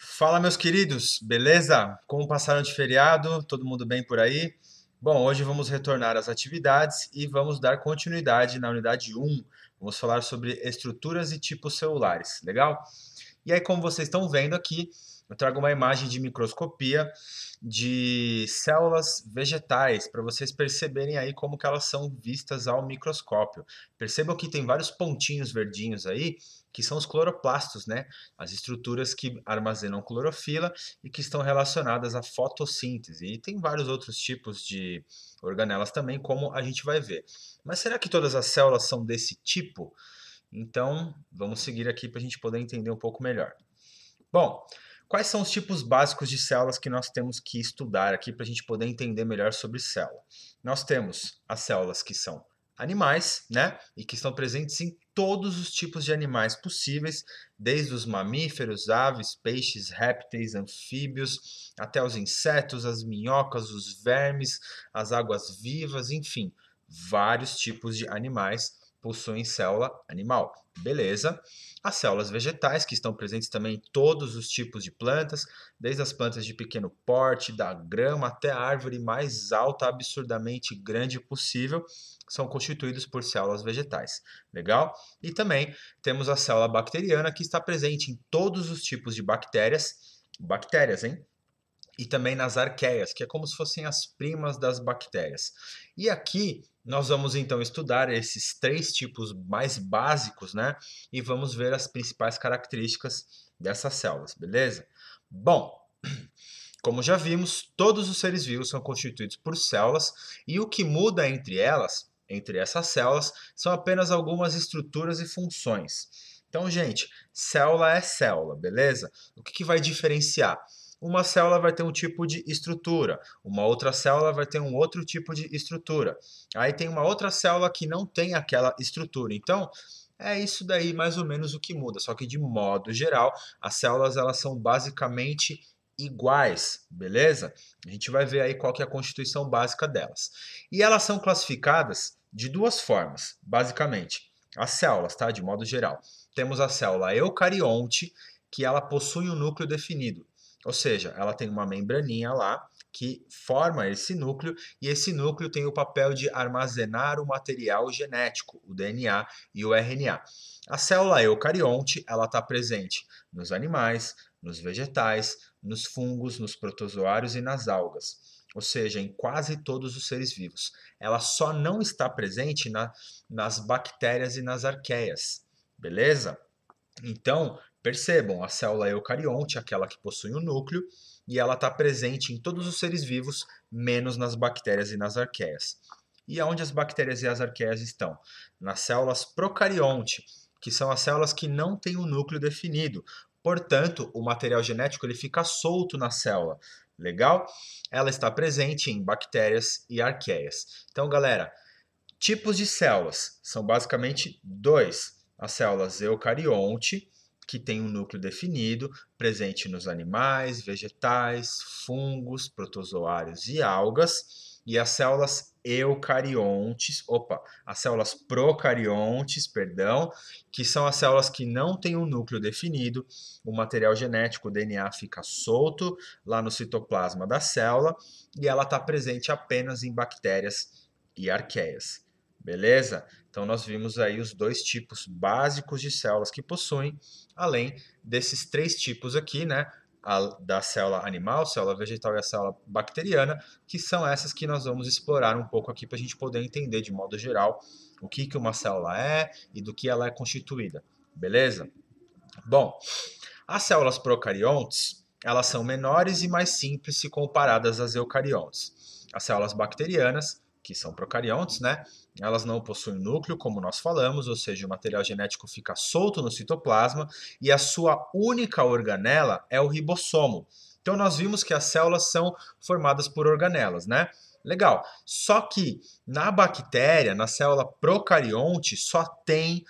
Fala, meus queridos, beleza? Como passaram de feriado? Todo mundo bem por aí? Bom, hoje vamos retornar às atividades e vamos dar continuidade na unidade 1. Vamos falar sobre estruturas e tipos celulares, legal? E aí, como vocês estão vendo aqui, eu trago uma imagem de microscopia de células vegetais para vocês perceberem aí como que elas são vistas ao microscópio. Percebam que tem vários pontinhos verdinhos aí que são os cloroplastos, né? As estruturas que armazenam clorofila e que estão relacionadas à fotossíntese. E tem vários outros tipos de organelas também, como a gente vai ver. Mas será que todas as células são desse tipo? Então, vamos seguir aqui para a gente poder entender um pouco melhor. Bom, Quais são os tipos básicos de células que nós temos que estudar aqui para a gente poder entender melhor sobre célula? Nós temos as células que são animais, né? E que estão presentes em todos os tipos de animais possíveis, desde os mamíferos, aves, peixes, répteis, anfíbios, até os insetos, as minhocas, os vermes, as águas vivas, enfim, vários tipos de animais possuem célula animal. Beleza? As células vegetais, que estão presentes também em todos os tipos de plantas, desde as plantas de pequeno porte, da grama até a árvore mais alta, absurdamente grande possível, são constituídos por células vegetais. Legal? E também temos a célula bacteriana, que está presente em todos os tipos de bactérias. Bactérias, hein? E também nas arqueias, que é como se fossem as primas das bactérias. E aqui nós vamos então estudar esses três tipos mais básicos, né? E vamos ver as principais características dessas células, beleza? Bom, como já vimos, todos os seres vivos são constituídos por células e o que muda entre elas, entre essas células, são apenas algumas estruturas e funções. Então, gente, célula é célula, beleza? O que, que vai diferenciar? uma célula vai ter um tipo de estrutura, uma outra célula vai ter um outro tipo de estrutura. Aí tem uma outra célula que não tem aquela estrutura. Então, é isso daí mais ou menos o que muda, só que de modo geral, as células elas são basicamente iguais, beleza? A gente vai ver aí qual que é a constituição básica delas. E elas são classificadas de duas formas, basicamente. As células, tá? De modo geral. Temos a célula eucarionte, que ela possui um núcleo definido. Ou seja, ela tem uma membraninha lá que forma esse núcleo e esse núcleo tem o papel de armazenar o material genético, o DNA e o RNA. A célula eucarionte ela está presente nos animais, nos vegetais, nos fungos, nos protozoários e nas algas, ou seja, em quase todos os seres vivos. Ela só não está presente na, nas bactérias e nas arqueias, beleza? Então, Percebam, a célula é eucarionte, aquela que possui um núcleo, e ela está presente em todos os seres vivos, menos nas bactérias e nas arqueias. E onde as bactérias e as arqueias estão? Nas células procarionte, que são as células que não têm um núcleo definido. Portanto, o material genético ele fica solto na célula. Legal? Ela está presente em bactérias e arqueias. Então, galera, tipos de células são basicamente dois: as células eucarionte que tem um núcleo definido, presente nos animais, vegetais, fungos, protozoários e algas, e as células eucariontes, opa, as células procariontes, perdão, que são as células que não têm um núcleo definido, o material genético, o DNA fica solto lá no citoplasma da célula e ela está presente apenas em bactérias e arqueias. Beleza? Então, nós vimos aí os dois tipos básicos de células que possuem, além desses três tipos aqui, né? A, da célula animal, célula vegetal e a célula bacteriana, que são essas que nós vamos explorar um pouco aqui para a gente poder entender de modo geral o que, que uma célula é e do que ela é constituída, beleza? Bom, as células procariontes, elas são menores e mais simples se comparadas às eucariontes. As células bacterianas que são procariontes, né? Elas não possuem núcleo, como nós falamos, ou seja, o material genético fica solto no citoplasma e a sua única organela é o ribossomo. Então nós vimos que as células são formadas por organelas, né? Legal. Só que na bactéria, na célula procarionte, só tem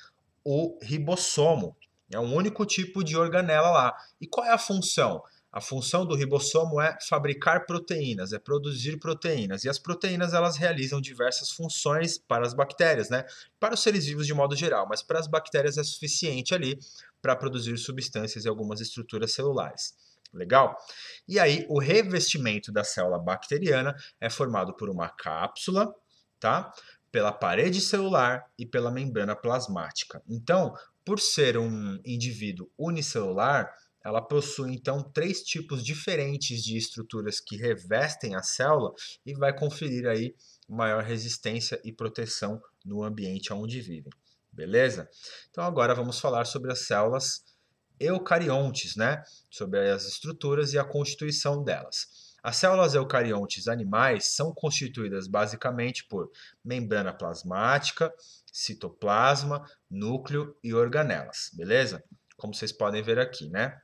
o ribossomo. É um único tipo de organela lá. E qual é a função? A função do ribossomo é fabricar proteínas, é produzir proteínas. E as proteínas elas realizam diversas funções para as bactérias, né? Para os seres vivos de modo geral, mas para as bactérias é suficiente ali para produzir substâncias e algumas estruturas celulares. Legal? E aí, o revestimento da célula bacteriana é formado por uma cápsula, tá? Pela parede celular e pela membrana plasmática. Então, por ser um indivíduo unicelular, ela possui então três tipos diferentes de estruturas que revestem a célula e vai conferir aí maior resistência e proteção no ambiente onde vivem. Beleza? Então agora vamos falar sobre as células eucariontes, né? Sobre as estruturas e a constituição delas. As células eucariontes animais são constituídas basicamente por membrana plasmática, citoplasma, núcleo e organelas, beleza? Como vocês podem ver aqui, né?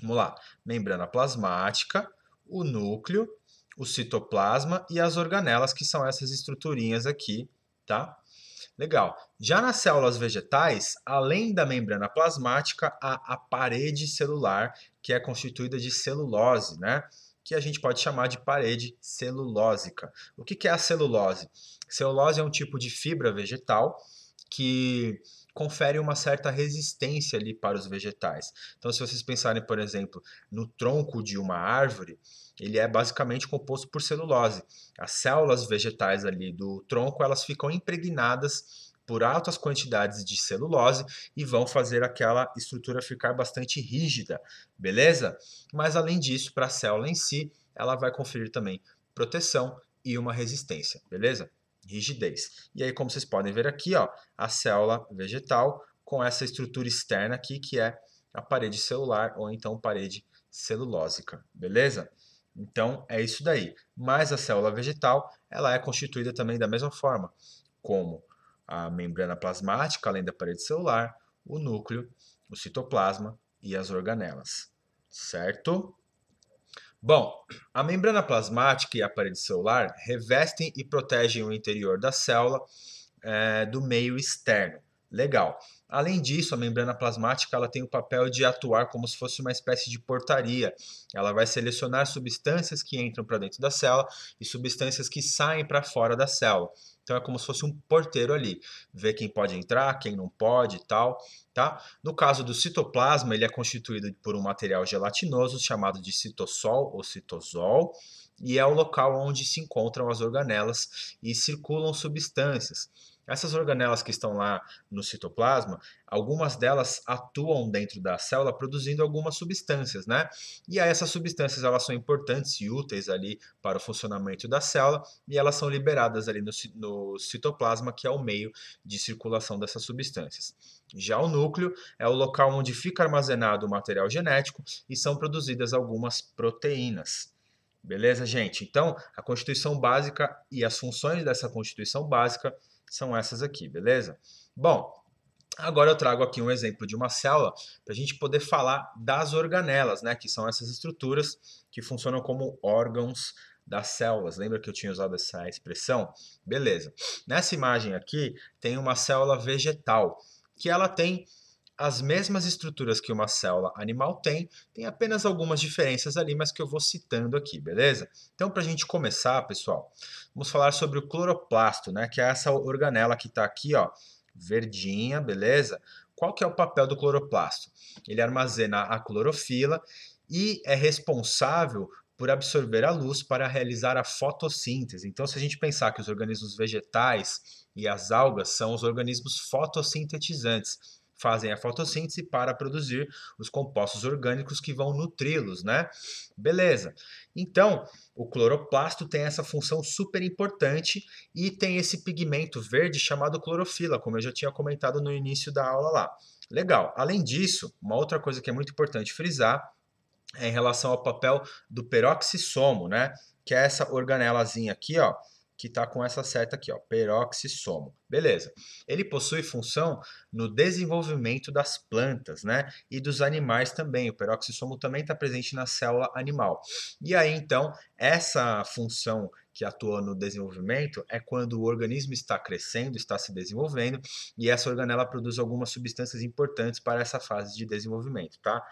Vamos lá. Membrana plasmática, o núcleo, o citoplasma e as organelas, que são essas estruturinhas aqui, tá? Legal. Já nas células vegetais, além da membrana plasmática, há a parede celular, que é constituída de celulose, né? Que a gente pode chamar de parede celulósica. O que é a celulose? Celulose é um tipo de fibra vegetal que confere uma certa resistência ali para os vegetais. Então, se vocês pensarem, por exemplo, no tronco de uma árvore, ele é basicamente composto por celulose. As células vegetais ali do tronco, elas ficam impregnadas por altas quantidades de celulose e vão fazer aquela estrutura ficar bastante rígida, beleza? Mas além disso, para a célula em si, ela vai conferir também proteção e uma resistência, beleza? rigidez. E aí, como vocês podem ver aqui, ó, a célula vegetal com essa estrutura externa aqui, que é a parede celular ou então parede celulósica, beleza? Então, é isso daí. Mas a célula vegetal, ela é constituída também da mesma forma, como a membrana plasmática, além da parede celular, o núcleo, o citoplasma e as organelas, certo? Bom, a membrana plasmática e a parede celular revestem e protegem o interior da célula é, do meio externo. Legal. Além disso, a membrana plasmática ela tem o papel de atuar como se fosse uma espécie de portaria. Ela vai selecionar substâncias que entram para dentro da célula e substâncias que saem para fora da célula. Então é como se fosse um porteiro ali, ver quem pode entrar, quem não pode e tal, tá? No caso do citoplasma, ele é constituído por um material gelatinoso chamado de citossol ou citosol, e é o local onde se encontram as organelas e circulam substâncias. Essas organelas que estão lá no citoplasma, algumas delas atuam dentro da célula produzindo algumas substâncias, né? E aí essas substâncias elas são importantes e úteis ali para o funcionamento da célula e elas são liberadas ali no, no citoplasma, que é o meio de circulação dessas substâncias. Já o núcleo é o local onde fica armazenado o material genético e são produzidas algumas proteínas. Beleza, gente? Então, a constituição básica e as funções dessa constituição básica são essas aqui, beleza? Bom, Agora eu trago aqui um exemplo de uma célula para a gente poder falar das organelas, né, que são essas estruturas que funcionam como órgãos das células. Lembra que eu tinha usado essa expressão? Beleza. Nessa imagem aqui tem uma célula vegetal que ela tem as mesmas estruturas que uma célula animal tem, tem apenas algumas diferenças ali, mas que eu vou citando aqui, beleza? Então, para a gente começar, pessoal, vamos falar sobre o cloroplasto, né, que é essa organela que está aqui, ó, verdinha, beleza? Qual que é o papel do cloroplasto? Ele armazena a clorofila e é responsável por absorver a luz para realizar a fotossíntese. Então, se a gente pensar que os organismos vegetais e as algas são os organismos fotossintetizantes, fazem a fotossíntese para produzir os compostos orgânicos que vão nutri-los, né? Beleza. Então, o cloroplasto tem essa função super importante e tem esse pigmento verde chamado clorofila, como eu já tinha comentado no início da aula lá. Legal. Além disso, uma outra coisa que é muito importante frisar é em relação ao papel do peroxissomo, né? Que é essa organelazinha aqui, ó, que está com essa seta aqui, ó, peroxissomo. Beleza. Ele possui função no desenvolvimento das plantas, né? E dos animais também. O peroxissomo também está presente na célula animal. E aí, então, essa função que atua no desenvolvimento é quando o organismo está crescendo, está se desenvolvendo, e essa organela produz algumas substâncias importantes para essa fase de desenvolvimento, tá?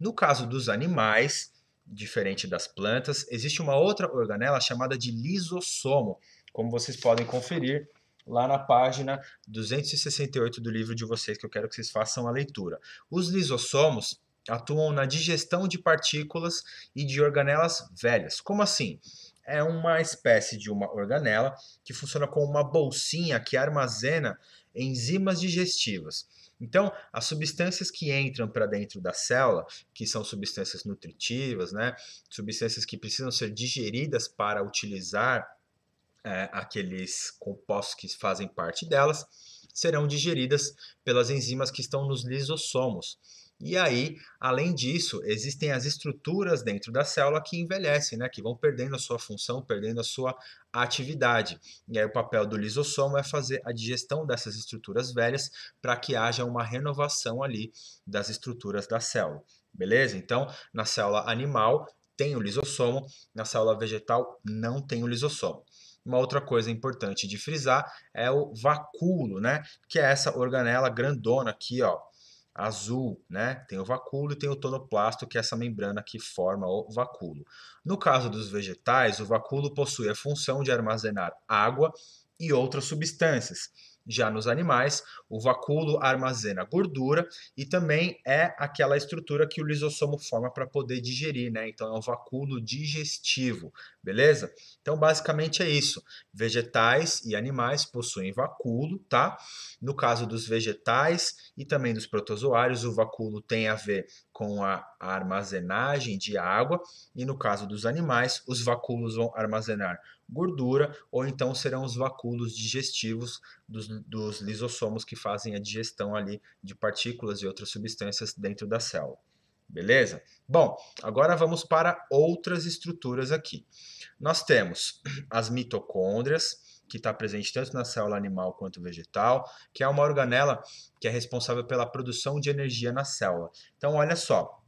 No caso dos animais, diferente das plantas, existe uma outra organela chamada de lisossomo, como vocês podem conferir lá na página 268 do livro de vocês, que eu quero que vocês façam a leitura. Os lisossomos atuam na digestão de partículas e de organelas velhas. Como assim? É uma espécie de uma organela que funciona como uma bolsinha que armazena enzimas digestivas. Então, as substâncias que entram para dentro da célula, que são substâncias nutritivas, né, substâncias que precisam ser digeridas para utilizar é, aqueles compostos que fazem parte delas, serão digeridas pelas enzimas que estão nos lisossomos. E aí, além disso, existem as estruturas dentro da célula que envelhecem, né? que vão perdendo a sua função, perdendo a sua atividade. E aí o papel do lisossomo é fazer a digestão dessas estruturas velhas para que haja uma renovação ali das estruturas da célula. Beleza? Então, na célula animal tem o lisossomo, na célula vegetal não tem o lisossomo. Uma outra coisa importante de frisar é o vacúolo, né? Que é essa organela grandona aqui, ó, azul, né? Tem o vacúolo e tem o tonoplasto que é essa membrana que forma o vacúolo. No caso dos vegetais, o vacúolo possui a função de armazenar água e outras substâncias. Já nos animais, o vacúolo armazena gordura e também é aquela estrutura que o lisossomo forma para poder digerir, né? Então é um vacúolo digestivo, beleza? Então basicamente é isso. Vegetais e animais possuem vacúolo, tá? No caso dos vegetais e também dos protozoários, o vacúolo tem a ver com a armazenagem de água e no caso dos animais, os vacúolos vão armazenar gordura, ou então serão os vacúolos digestivos dos, dos lisossomos que fazem a digestão ali de partículas e outras substâncias dentro da célula. Beleza? Bom, agora vamos para outras estruturas aqui. Nós temos as mitocôndrias, que está presente tanto na célula animal quanto vegetal, que é uma organela que é responsável pela produção de energia na célula. Então, olha só,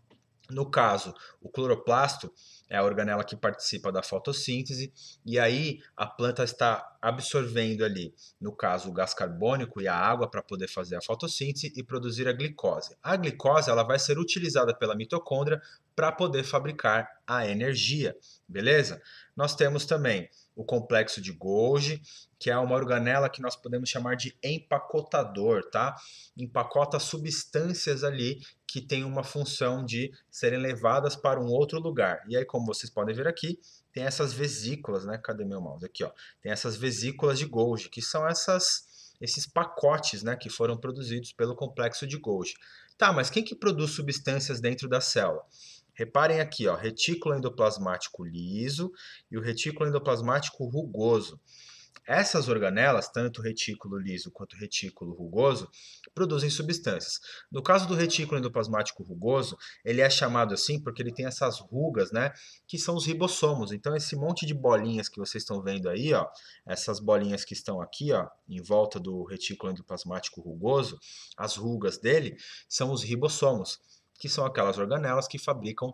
no caso, o cloroplasto é a organela que participa da fotossíntese, e aí a planta está absorvendo ali, no caso, o gás carbônico e a água para poder fazer a fotossíntese e produzir a glicose. A glicose ela vai ser utilizada pela mitocôndria para poder fabricar a energia, beleza? Nós temos também o complexo de Golgi, que é uma organela que nós podemos chamar de empacotador, tá? Empacota substâncias ali que tem uma função de serem levadas para um outro lugar. E aí, como vocês podem ver aqui, tem essas vesículas, né? Cadê meu mouse? Aqui, ó. Tem essas vesículas de Golgi, que são essas esses pacotes né, que foram produzidos pelo complexo de Golgi. Tá, mas quem que produz substâncias dentro da célula? Reparem aqui, ó, retículo endoplasmático liso e o retículo endoplasmático rugoso. Essas organelas, tanto o retículo liso quanto o retículo rugoso, produzem substâncias. No caso do retículo endoplasmático rugoso, ele é chamado assim porque ele tem essas rugas, né, que são os ribossomos. Então esse monte de bolinhas que vocês estão vendo aí, ó, essas bolinhas que estão aqui, ó, em volta do retículo endoplasmático rugoso, as rugas dele são os ribossomos, que são aquelas organelas que fabricam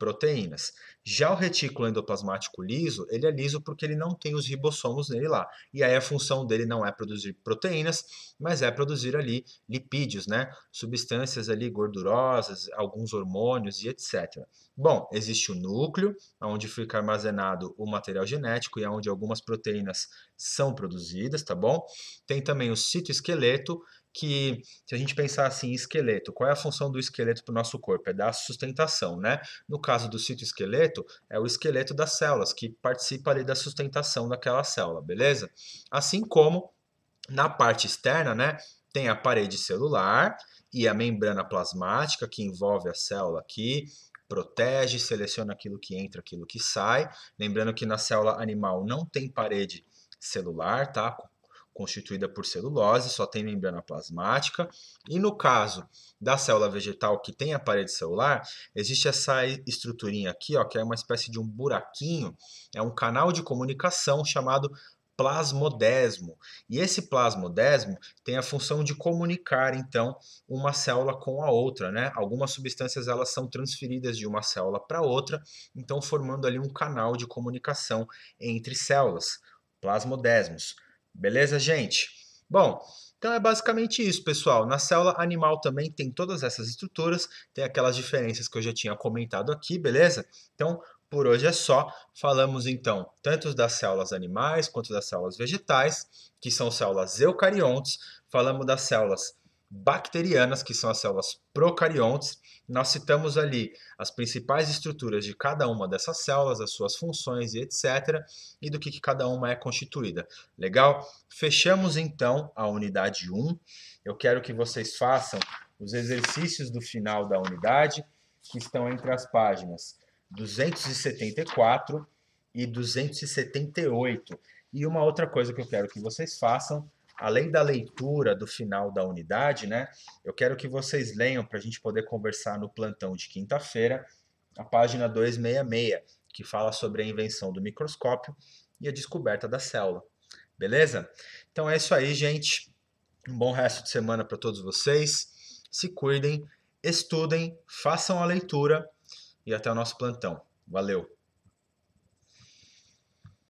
proteínas. Já o retículo endoplasmático liso, ele é liso porque ele não tem os ribossomos nele lá. E aí a função dele não é produzir proteínas, mas é produzir ali lipídios, né? Substâncias ali gordurosas, alguns hormônios e etc. Bom, existe o núcleo, onde fica armazenado o material genético e é onde algumas proteínas são produzidas, tá bom? Tem também o citoesqueleto, que, se a gente pensar assim, esqueleto, qual é a função do esqueleto para o nosso corpo? É dar sustentação, né? No caso do citoesqueleto, é o esqueleto das células, que participa ali da sustentação daquela célula, beleza? Assim como na parte externa, né? Tem a parede celular e a membrana plasmática, que envolve a célula aqui, protege, seleciona aquilo que entra, aquilo que sai. Lembrando que na célula animal não tem parede celular, tá? constituída por celulose, só tem membrana plasmática. E no caso da célula vegetal que tem a parede celular, existe essa estruturinha aqui, ó, que é uma espécie de um buraquinho, é um canal de comunicação chamado plasmodesmo. E esse plasmodesmo tem a função de comunicar, então, uma célula com a outra, né? Algumas substâncias elas são transferidas de uma célula para outra, então formando ali um canal de comunicação entre células, plasmodesmos. Beleza, gente? Bom, então é basicamente isso, pessoal. Na célula animal também tem todas essas estruturas, tem aquelas diferenças que eu já tinha comentado aqui, beleza? Então, por hoje é só. Falamos então tanto das células animais quanto das células vegetais, que são células eucariontes. Falamos das células bacterianas, que são as células procariontes. Nós citamos ali as principais estruturas de cada uma dessas células, as suas funções e etc., e do que, que cada uma é constituída. Legal? Fechamos então a unidade 1. Eu quero que vocês façam os exercícios do final da unidade, que estão entre as páginas 274 e 278. E uma outra coisa que eu quero que vocês façam além da leitura do final da unidade, né, eu quero que vocês leiam para a gente poder conversar no plantão de quinta-feira, a página 266, que fala sobre a invenção do microscópio e a descoberta da célula. Beleza? Então é isso aí, gente. Um bom resto de semana para todos vocês. Se cuidem, estudem, façam a leitura e até o nosso plantão. Valeu!